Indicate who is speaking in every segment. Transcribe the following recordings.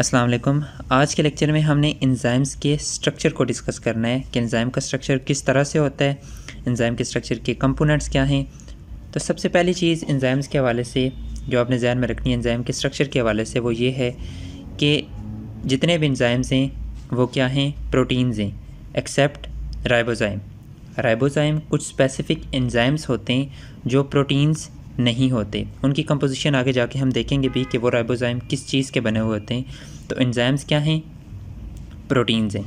Speaker 1: असलम आज के लेक्चर में हमने इंजाइम्स के स्ट्रक्चर को डिस्कस करना है कि इंजाइम का स्ट्रक्चर किस तरह से होता है इंजाइम के स्ट्रक्चर के कंपोनेंट्स क्या हैं तो सबसे पहली चीज़ इंजाइम्स के हवाले से जो आपने जहन में रखनी है इन्ज़ाइम के स्ट्रक्चर के हवाले से वो ये है कि जितने भी इंजाइम्स हैं वो क्या हैं प्रोटीन्स हैं एक्सेप्ट राइबोजाइम राइबोजाइम कुछ स्पेसिफ़िक इन्ज़ाइम्स होते हैं जो प्रोटीन्स नहीं होते उनकी कंपोजिशन आगे जाके हम देखेंगे भी कि वो राइबोजाइम किस चीज़ के बने हुए होते हैं तो एंजाइम्स क्या हैं प्रोटीन्स हैं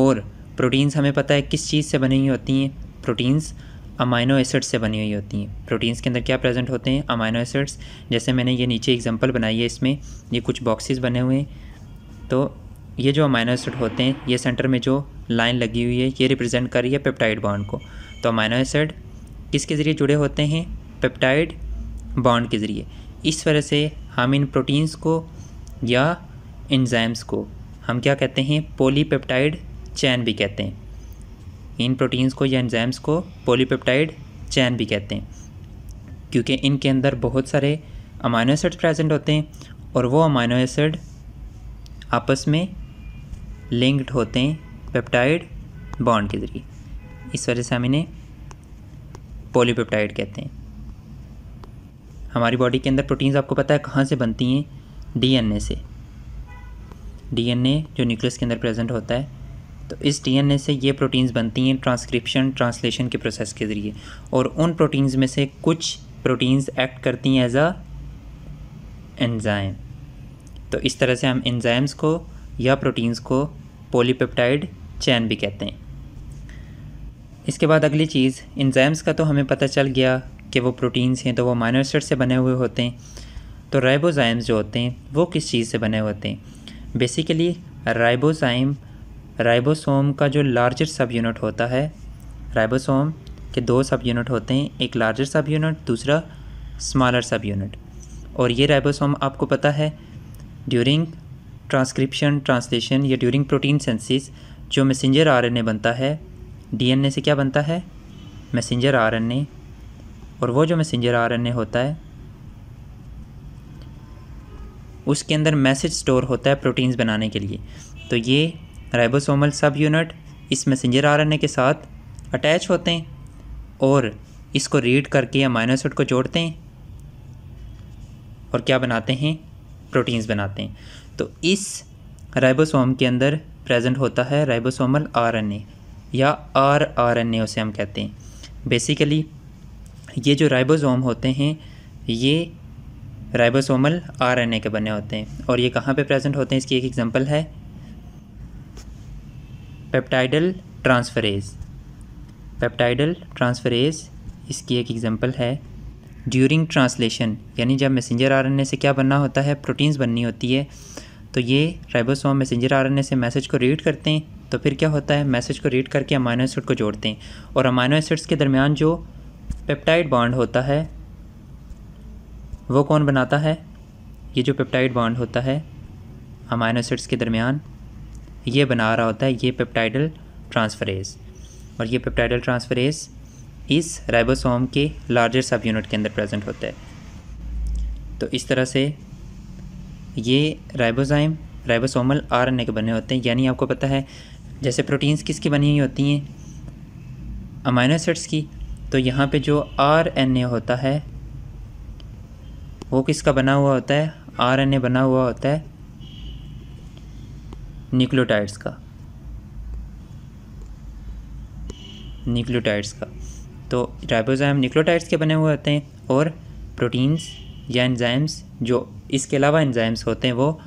Speaker 1: और प्रोटीन्स हमें पता है किस चीज़ से बनी हुई होती हैं प्रोटीन्स अमाइनो एसिड्स से बनी हुई होती हैं प्रोटीन्स के अंदर क्या प्रेजेंट होते हैं अमाइनो एसिड्स जैसे मैंने ये नीचे एग्जांपल बनाई है इसमें ये कुछ बॉक्सेस बने हुए हैं तो ये जो अमाइनो एसिड होते हैं ये सेंटर में जो लाइन लगी हुई है ये रिप्रेजेंट कर रही है पेप्टाइड बॉन्ड को तो अमाइनो एसिड किसके ज़रिए जुड़े होते हैं पेप्टाइड बॉन्ड के ज़रिए इस वजह से हम इन प्रोटीन्स को या एंजाइम्स को हम क्या कहते हैं पोलीपेप्टाइड चैन भी कहते हैं इन प्रोटीन्स को या एंजाइम्स को पोलीपेप्टाइड चैन भी कहते हैं क्योंकि इनके अंदर बहुत सारे अमाइनो एसिड प्रेजेंट होते हैं और वो अमाइनो एसिड आपस में लिंक्ड होते हैं पेप्टाइड बॉन्ड के ज़रिए इस वजह से हम इन्हें पोलीपेप्टाइड कहते हैं हमारी बॉडी के अंदर प्रोटीन्स आपको पता है कहाँ से बनती हैं डीएनए से डीएनए जो न्यूक्लियस के अंदर प्रेजेंट होता है तो इस डीएनए से ये प्रोटीन्स बनती हैं ट्रांसक्रिप्शन ट्रांसलेशन के प्रोसेस के ज़रिए और उन प्रोटीन्स में से कुछ प्रोटीन्स एक्ट करती हैं एज आ एंजाइम तो इस तरह से हम एंजाइम्स को या प्रोटीन्स को पोलीपेप्टाइड चैन भी कहते हैं इसके बाद अगली चीज़ इंजाइम्स का तो हमें पता चल गया कि वो प्रोटीन्स हैं तो वो अमाइनो एसिड से बने हुए होते हैं तो राइबोजाइम्स जो होते हैं वो किस चीज़ से बने होते हैं बेसिकली राइबोजाइम राइबोसोम का जो लार्जर सब यूनिट होता है राइबोसोम के दो सब यूनिट होते हैं एक लार्जर सब यूनिट दूसरा स्मॉलर सब यूनिट और ये राइबोसोम आपको पता है ड्यूरिंग ट्रांसक्रिप्शन ट्रांसलेशन या ड्यूरिंग प्रोटीन सेंसिस जो मैसेंजर आरएनए बनता है डीएनए से क्या बनता है मैसेंजर आरएनए और वो जो मैसेंजर आर होता है उसके अंदर मैसेज स्टोर होता है प्रोटीन्स बनाने के लिए तो ये राइबोसोमल सब यूनिट इस मैसेंजर ए के साथ अटैच होते हैं और इसको रीड करके या एसिड को जोड़ते हैं और क्या बनाते हैं प्रोटीन्स बनाते हैं तो इस राइबोसोम के अंदर प्रेजेंट होता है राइबोसोमल आरएनए या आर आर एन उसे हम कहते हैं बेसिकली ये जो राइबोसोम होते हैं ये राइबोसोमल आरएनए के बने होते हैं और ये कहाँ पे प्रेजेंट होते हैं इसकी एक एग्जांपल है पेप्टाइडल ट्रांसफरेज पेप्टाइडल ट्रांसफरेज इसकी एक एग्जांपल है ड्यूरिंग ट्रांसलेशन यानी जब मैसेंजर आरएनए से क्या बनना होता है प्रोटीन्स बननी होती है तो ये राइबोसोम मैसेंजर आरएनए से मैसेज को रीड करते हैं तो फिर क्या होता है मैसेज को रीड करके अमाइनो एसिड को जोड़ते हैं और अमाइनो एसिड्स के दरमियान जो पेप्टाइड बॉन्ड होता है वो कौन बनाता है ये जो पेप्टाइड बॉन्ड होता है अमाइनो एसिड्स के दरमियान ये बना रहा होता है ये पेप्टाइडल ट्रांसफरेज और ये पेप्टाइडल ट्रांसफरेज इस राइबोसोम के लार्जर सब यूनिट के अंदर प्रेजेंट होता है तो इस तरह से ये राइबोजाइम राइबोसोमल आरएनए के बने होते हैं यानी आपको पता है जैसे प्रोटीन्स किसकी बनी हुई होती हैं अमाइनो एसिड्स की तो यहाँ पे जो आर एन ए होता है वो किसका बना हुआ होता है आर एन ए बना हुआ होता है न्यूक्लियोटाइड्स का न्यूक्लियोटाइड्स का तो राइबोजाइम न्यूक्लियोटाइड्स के बने हुए होते हैं और प्रोटीन्स या एंजाइम्स जो इसके अलावा एंजाइम्स होते हैं वो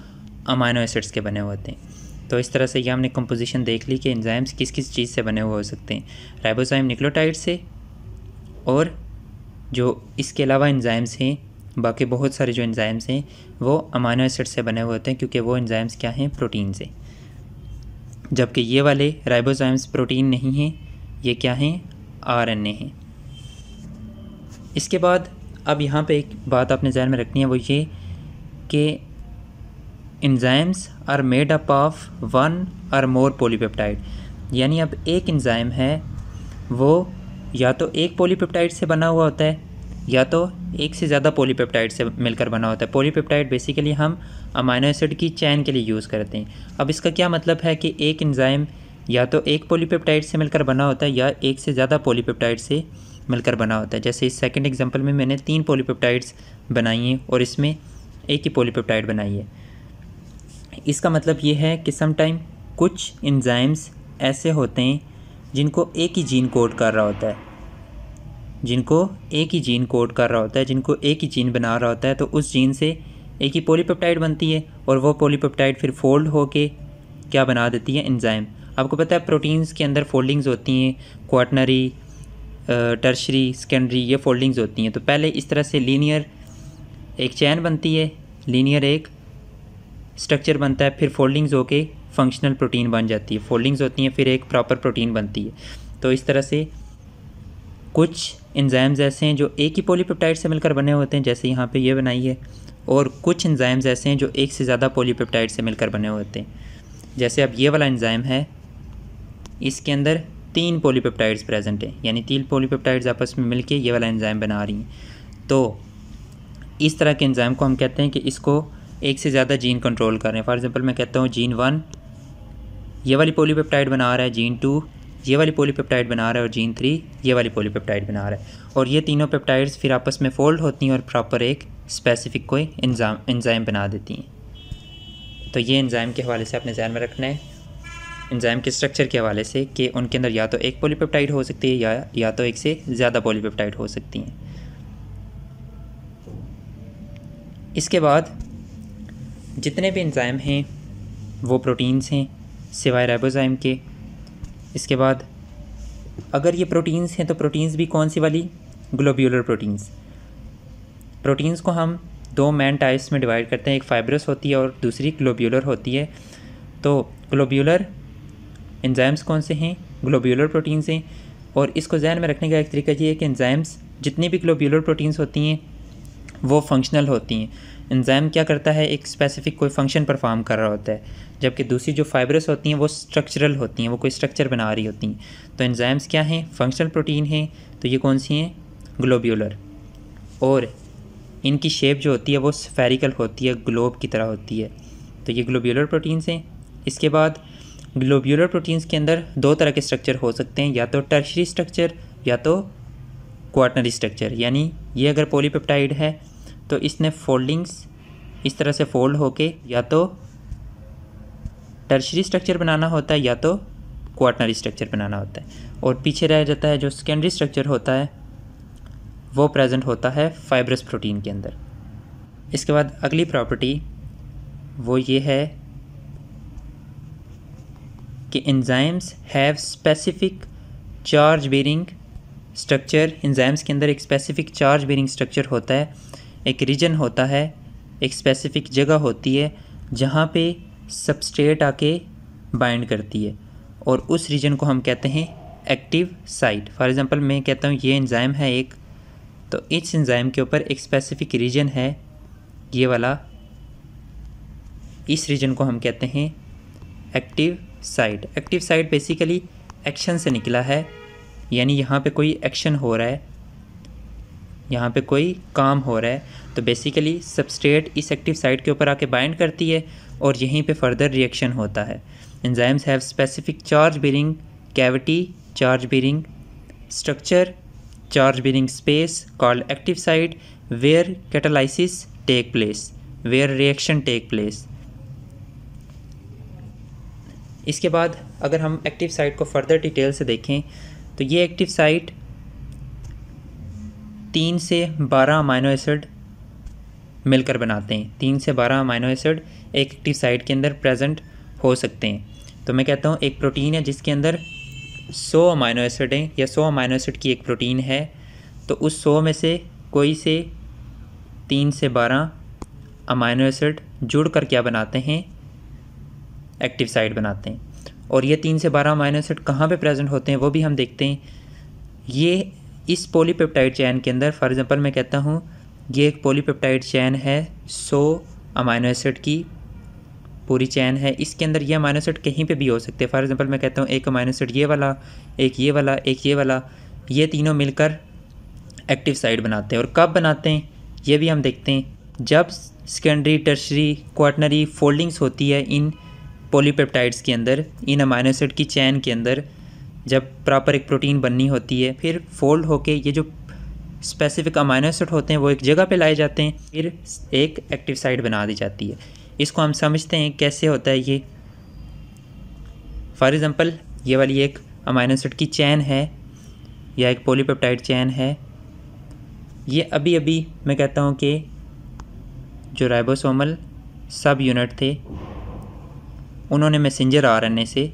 Speaker 1: अमाइनो एसिड्स के बने हुए होते हैं तो इस तरह से ये हमने कंपोजिशन देख ली कि एंजाइम्स किस किस चीज़ से बने हुए हो सकते हैं राइबोजाइम न्यूक्लियोटाइड से और जो इसके अलावा एंजाइम्स हैं बाकी बहुत सारे जो एंजाइम्स हैं वो अमानो एसिड से बने हुए होते हैं क्योंकि वो एंजाइम्स क्या हैं प्रोटीन से जबकि ये वाले राइबोजाइम्स प्रोटीन नहीं हैं ये क्या हैं आर एन ए हैं इसके बाद अब यहाँ पे एक बात आपने जहन में रखनी है वो ये कि enzymes are made up of one or more polypeptide यानी अब एक इंजाइम है वो या तो एक पोलीपेप्टाइड से बना हुआ होता है या तो एक से ज़्यादा पोलीपेप्टाइड से मिलकर बना होता है पोलीपेप्टाइड बेसिकली हम अमाइनो एसिड की चैन के लिए यूज़ करते हैं अब इसका क्या मतलब है कि एक इंजाइम या तो एक पोलीपेप्टाइड से मिलकर बना होता है या एक से ज़्यादा पोलीपेप्टाइड से मिलकर बना होता है जैसे इस सेकेंड एग्जाम्पल में मैंने तीन पोलीपेप्टाइड्स बनाई हैं और इसमें एक ही पोलीपेप्टाइड बनाई है इसका मतलब ये है कि समटाइम कुछ एंजाइम्स ऐसे होते हैं जिनको एक ही जीन कोड कर रहा होता है जिनको एक ही जीन कोड कर रहा होता है जिनको एक ही जीन बना रहा होता है तो उस जीन से एक ही पोलीपेप्टाइड बनती है और वो पोलीपेप्टाइड फिर फोल्ड होके क्या बना देती है एंजाइम आपको पता है प्रोटीन्स के अंदर फोल्डिंग्स होती हैं क्वाटनरी टर्शरी सेकेंडरी ये फोल्डिंग्स होती हैं तो पहले इस तरह से लीनियर एक चैन बनती है लीनियर एक स्ट्रक्चर बनता है फिर फोल्डिंग्स होके फंक्शनल प्रोटीन बन जाती है फोल्डिंग्स होती हैं फिर एक प्रॉपर प्रोटीन बनती है तो इस तरह से कुछ इंजाइम्स ऐसे हैं जो एक ही पोलीपेप्टाइड से मिलकर बने होते हैं जैसे यहाँ पे ये बनाई है और कुछ इंजाइम्स ऐसे हैं जो एक से ज़्यादा पोलीपेप्टाइड से मिलकर बने होते हैं जैसे अब ये वाला इंजाइम है इसके अंदर तीन पोलीपेप्टाइड्स प्रेजेंट हैं यानी तीन पोलीपेप्टाइड्स आपस में मिलकर ये वाला एंजाइम बना रही हैं तो इस तरह के एंजाइम को हम कहते हैं कि इसको एक से ज़्यादा जीन कंट्रोल कर रहे हैं फॉर एग्ज़ाम्पल मैं कहता हूँ जीन वन ये वाली पोलीपेप्टाइड बना रहा है जीन टू ये वाली पोलीपेप्टाइड बना रहा है और जीन थ्री ये वाली पोलीपेप्टाइड बना रहा है और ये तीनों पेप्टाइड्स फिर आपस में फोल्ड होती हैं और प्रॉपर एक स्पेसिफिक कोई इंजाम इंजाइम बना देती हैं तो ये इंजाइम के हवाले से आपने जहन में रखना है इंजाइम के स्ट्रक्चर के हवाले से कि उनके अंदर या तो एक पोलीपेप्टाइड हो सकती है या या तो एक से ज़्यादा पोलीपेप्टाइड हो सकती हैं इसके बाद जितने भी इंजाइम हैं वो प्रोटीन्स हैं सिवाय राइबोजाइम के इसके बाद अगर ये प्रोटीन्स हैं तो प्रोटीन्स भी कौन सी वाली ग्लोब्यूलर प्रोटीन्स प्रोटीन्स को हम दो मैन टाइप्स में डिवाइड करते हैं एक फाइब्रस होती है और दूसरी ग्लोब्यूलर होती है तो ग्लोब्यूलर एंजाइम्स कौन से हैं ग्लोब्यूलर प्रोटीन्स हैं और इसको जहन में रखने का एक तरीका ये है कि एंजाइम्स जितनी भी ग्लोब्यूलर प्रोटीन्स होती हैं वो फंक्शनल होती हैं एंजाइम क्या करता है एक स्पेसिफिक कोई फंक्शन परफॉर्म कर रहा होता है जबकि दूसरी जो फाइब्रस होती हैं वो स्ट्रक्चरल होती हैं वो कोई स्ट्रक्चर बना रही होती हैं तो इंजाम्स क्या हैं फंक्शनल प्रोटीन हैं तो ये कौन सी हैं ग्लोब्यूलर और इनकी शेप जो होती है वो स्फेरिकल होती है ग्लोब की तरह होती है तो ये ग्लोब्यूलर प्रोटीन्स हैं इसके बाद ग्लोब्यूलर प्रोटीन्स के अंदर दो तरह के स्ट्रक्चर हो सकते हैं या तो टर्शरी स्ट्रक्चर या तो क्वार्टनरी स्ट्रक्चर यानी ये अगर पोलीपेप्टाइड है तो इसने फोल्डिंग्स इस तरह से फोल्ड होके या तो टर्शरी स्ट्रक्चर बनाना होता है या तो क्वार्टनरी स्ट्रक्चर बनाना होता है और पीछे रह जाता है जो सेकेंडरी स्ट्रक्चर होता है वो प्रेजेंट होता है फाइब्रस प्रोटीन के अंदर इसके बाद अगली प्रॉपर्टी वो ये है कि enzymes have specific charge bearing structure enzymes के अंदर एक स्पेसिफिक चार्ज बेरिंग स्ट्रक्चर होता है एक रीजन होता है एक स्पेसिफिक जगह होती है जहाँ पे सबस्ट्रेट आके बाइंड करती है और उस रीजन को हम कहते हैं एक्टिव साइट फॉर एग्ज़ाम्पल मैं कहता हूँ ये इंजाइम है एक तो इस इंजाइम के ऊपर एक स्पेसिफिक रीजन है ये वाला इस रीजन को हम कहते हैं active site active site basically action से निकला है यानी यहाँ पे कोई एक्शन हो रहा है यहाँ पे कोई काम हो रहा है तो बेसिकली सबस्ट्रेट इस एक्टिव साइट के ऊपर आके बाइंड करती है और यहीं पे फर्दर रिएक्शन होता है enzymes have specific charge bearing cavity charge bearing structure charge bearing space called active site where catalysis take place where reaction take place इसके बाद अगर हम एक्टिव साइट को फर्दर डिटेल से देखें तो ये एक्टिव साइट तीन से बारह अमाइनो एसिड मिलकर बनाते हैं तीन से बारह अमाइनो एसिड एक एक्टिव साइट के अंदर प्रेजेंट हो सकते हैं तो मैं कहता हूँ एक प्रोटीन है जिसके अंदर सौ अमाइनो एसिड हैं या सौ अमाइनो एसिड की एक प्रोटीन है तो उस सौ में से कोई से तीन से बारह अमाइनो एसिड जुड़ कर क्या बनाते हैं एक्टिव साइड बनाते हैं और ये तीन से बारह अमाइनो एसिड कहाँ पे प्रेजेंट होते हैं वो भी हम देखते हैं ये इस पॉलीपेप्टाइड चैन के अंदर फॉर एग्ज़ाम्पल मैं कहता हूँ ये एक पॉलीपेप्टाइड चैन है सो अमाइनो एसिड की पूरी चैन है इसके अंदर ये अमाइनो एसिड कहीं पे भी हो सकते हैं फॉर एग्जांपल मैं कहता हूँ एक अमाइनो एसिड ये वाला एक ये वाला एक ये वाला ये तीनों मिलकर एक्टिव साइड बनाते हैं और कब बनाते हैं ये भी हम देखते हैं जब सेकेंडरी टर्शरी क्वाटनरी फोल्डिंग्स होती है इन पोलीपेप्टाइड्स के अंदर इन अमाइनो एसिड की चैन के अंदर जब प्रॉपर एक प्रोटीन बननी होती है फिर फोल्ड होके ये जो स्पेसिफिक अमाइनो होते हैं वो एक जगह पे लाए जाते हैं फिर एक एक्टिव साइट बना दी जाती है इसको हम समझते हैं कैसे होता है ये फॉर एग्ज़ाम्पल ये वाली एक अमाइनो की चैन है या एक पोलीपेप्टाइड चैन है ये अभी अभी मैं कहता हूँ कि जो राइबोसोमल सब यूनिट थे उन्होंने मैसेंजर आरएनए से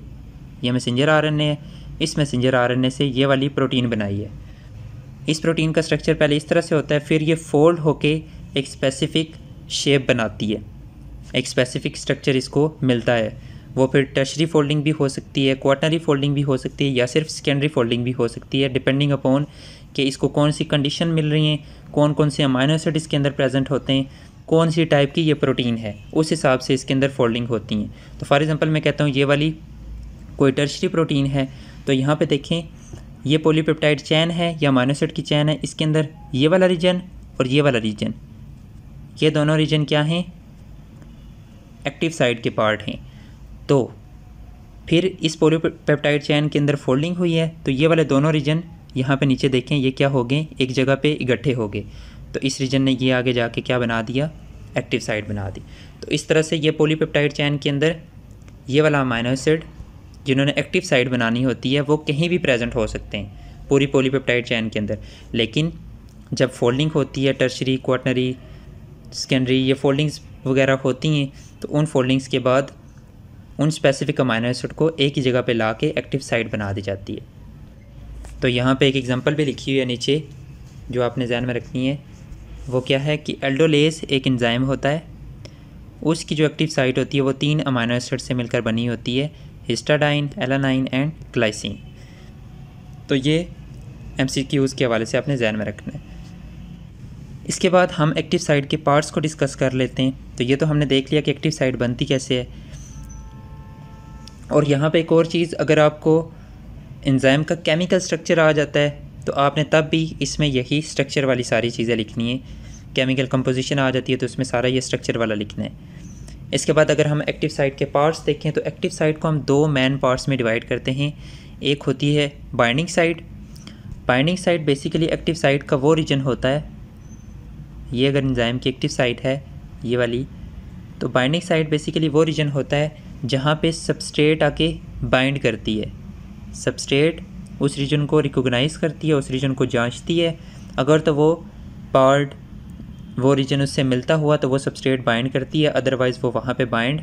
Speaker 1: यह मैसेंजर आरएनए है इस मैसेंजर आर से ये वाली प्रोटीन बनाई है इस प्रोटीन का स्ट्रक्चर पहले इस तरह से होता है फिर ये फोल्ड होके एक स्पेसिफिक शेप बनाती है एक स्पेसिफिक स्ट्रक्चर इसको मिलता है वो फिर टर्शरी फोल्डिंग भी हो सकती है क्वार्टनरी फोल्डिंग भी हो सकती है या सिर्फ सेकेंडरी फोल्डिंग भी हो सकती है डिपेंडिंग अपॉन कि इसको कौन सी कंडीशन मिल रही हैं कौन कौन से अमाइनोसिड इसके अंदर प्रेजेंट होते हैं कौन सी टाइप की ये प्रोटीन है उस हिसाब से इसके अंदर फोल्डिंग होती हैं तो फॉर एग्ज़ाम्पल मैं कहता हूँ ये वाली कोई टर्शरी प्रोटीन है तो यहाँ पे देखें ये पोलीपेप्टाइड चैन है या मानोसेट की चैन है इसके अंदर ये वाला रीजन और ये वाला रीजन ये दोनों रीजन क्या हैं एक्टिव साइड के पार्ट हैं तो फिर इस पोलियोपेप्टाइड चैन के अंदर फोल्डिंग हुई है तो ये वाले दोनों रीजन यहाँ पे नीचे देखें ये क्या हो गए एक जगह पे इकट्ठे हो गए तो इस रीजन ने ये आगे जाके क्या बना दिया एक्टिव साइड बना दी तो इस तरह से ये पोलीपेप्टाइड चैन के अंदर ये वाला अमाइनोसिड जिन्होंने एक्टिव साइट बनानी होती है वो कहीं भी प्रेजेंट हो सकते हैं पूरी पोलीपेप्टाइड चैन के अंदर लेकिन जब फोल्डिंग होती है टर्शरी क्वाटनरी सेकेंडरी ये फोल्डिंग्स वगैरह होती हैं तो उन फोल्डिंग्स के बाद उन स्पेसिफिक अमाइनो एसिड को एक ही जगह पे ला के एक्टिव साइट बना दी जाती है तो यहाँ पे एक एग्जांपल भी लिखी हुई है नीचे जो आपने जहन में रखनी है वो क्या है कि एल्डोलेस एक एंजाइम होता है उसकी जो एक्टिव साइट होती है वो तीन अमाइनो एसिड से मिलकर बनी होती है हिस्टाडाइन एलानाइन एंड ग्लाइसिन तो ये एम सी क्यूज़ के हवाले से आपने जहन में रखना है इसके बाद हम एक्टिव साइड के पार्ट्स को डिस्कस कर लेते हैं तो ये तो हमने देख लिया कि एक्टिव साइड बनती कैसे है और यहाँ पे एक और चीज़ अगर आपको एंजाइम का केमिकल स्ट्रक्चर आ जाता है तो आपने तब भी इसमें यही स्ट्रक्चर वाली सारी चीज़ें लिखनी है केमिकल कंपोजिशन आ जाती है तो उसमें सारा ये स्ट्रक्चर वाला लिखना है इसके बाद अगर हम एक्टिव साइट के पार्ट्स देखें तो एक्टिव साइट को हम दो मेन पार्ट्स में डिवाइड करते हैं एक होती है binding site binding site basically active site का वो रीजन होता है ये अगर इंजाइम की एक्टिव साइट है ये वाली तो बाइंडिंग साइट बेसिकली वो रीजन होता है जहाँ पे सबस्ट्रेट आके बाइंड करती है सबस्ट्रेट उस रीजन को रिकोगनाइज़ करती है उस रीजन को जांचती है अगर तो वो पार्ट वो रीजन उससे मिलता हुआ तो वो सबस्ट्रेट बाइंड करती है अदरवाइज़ वो वहाँ पे बाइंड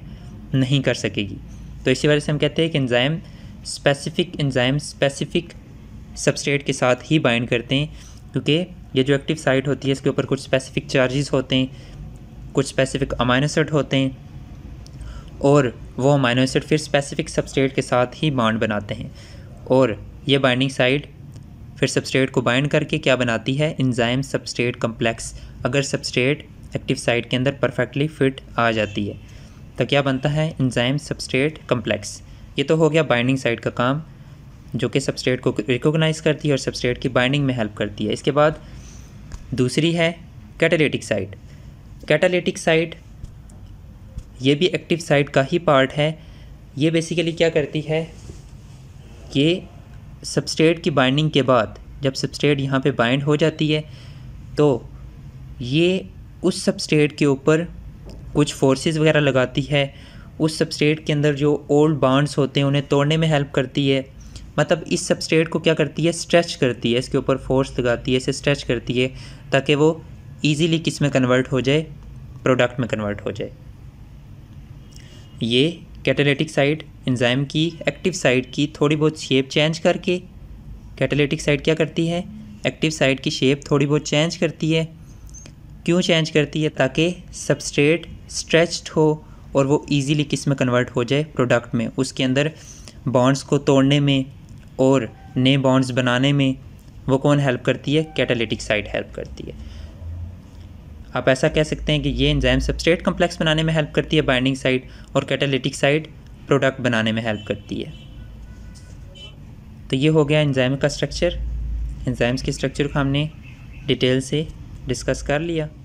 Speaker 1: नहीं कर सकेगी तो इसी वजह से हम कहते हैं कि enzyme specific enzyme specific substrate के साथ ही बाइंड करते हैं क्योंकि ये जो एक्टिव साइट होती है इसके ऊपर कुछ स्पेसिफिक चार्जेस होते हैं कुछ स्पेसिफिक अमाइनोसट होते हैं और वो अमाइनोसट फिर स्पेसिफिक सबस्ट्रेट के साथ ही बाड बनाते हैं और ये बाइंडिंग साइट फिर सबस्ट्रेट को बाइंड करके क्या बनाती है इंजाइम सबस्ट्रेट कम्प्लेक्स अगर सबस्ट्रेट एक्टिव साइट के अंदर परफेक्टली फिट आ जाती है तो क्या बनता है इंजाइम सबस्ट्रेट कम्प्लेक्स ये तो हो गया बाइंडिंग साइट का काम जो कि सबस्ट्रेट को रिकोगनाइज़ करती है और सबस्ट्रेट की बाइंडिंग में हेल्प करती है इसके बाद दूसरी है कैटालिटिक साइट कैटालिटिक साइट ये भी एक्टिव साइट का ही पार्ट है ये बेसिकली क्या करती है ये सबस्टेट की बाइंडिंग के बाद जब सबस्टेट यहाँ पे बाइंड हो जाती है तो ये उस सबस्टेट के ऊपर कुछ फोर्सेस वगैरह लगाती है उस सबस्टेट के अंदर जो ओल्ड बांड्स होते हैं उन्हें तोड़ने में हेल्प करती है मतलब इस सबस्टेट को क्या करती है स्ट्रेच करती है इसके ऊपर फोर्स लगाती है इसे स्ट्रेच करती है ताकि वो ईज़िली किस में कन्वर्ट हो जाए प्रोडक्ट में कन्वर्ट हो जाए ये कैटेलेटिक साइड एंजाइम की एक्टिव साइड की थोड़ी बहुत शेप चेंज करके कैटेलेटिक साइड क्या करती है एक्टिव साइड की शेप थोड़ी बहुत चेंज करती है क्यों चेंज करती है ताकि सबस्ट्रेट स्ट्रेच्ड हो और वो इजीली किस में कन्वर्ट हो जाए प्रोडक्ट में उसके अंदर बॉन्ड्स को तोड़ने में और नए बॉन्ड्स बनाने में वो कौन हेल्प करती है कैटालिटिक साइड हेल्प करती है आप ऐसा कह सकते हैं कि ये एंजाइम सबस्ट्रेट कम्प्लेक्स बनाने में हेल्प करती है बाइंडिंग साइड और कैटालिटिक साइड प्रोडक्ट बनाने में हेल्प करती है तो ये हो गया एंजाइम का स्ट्रक्चर एंजाइम्स के स्ट्रक्चर को हमने डिटेल से डिस्कस कर लिया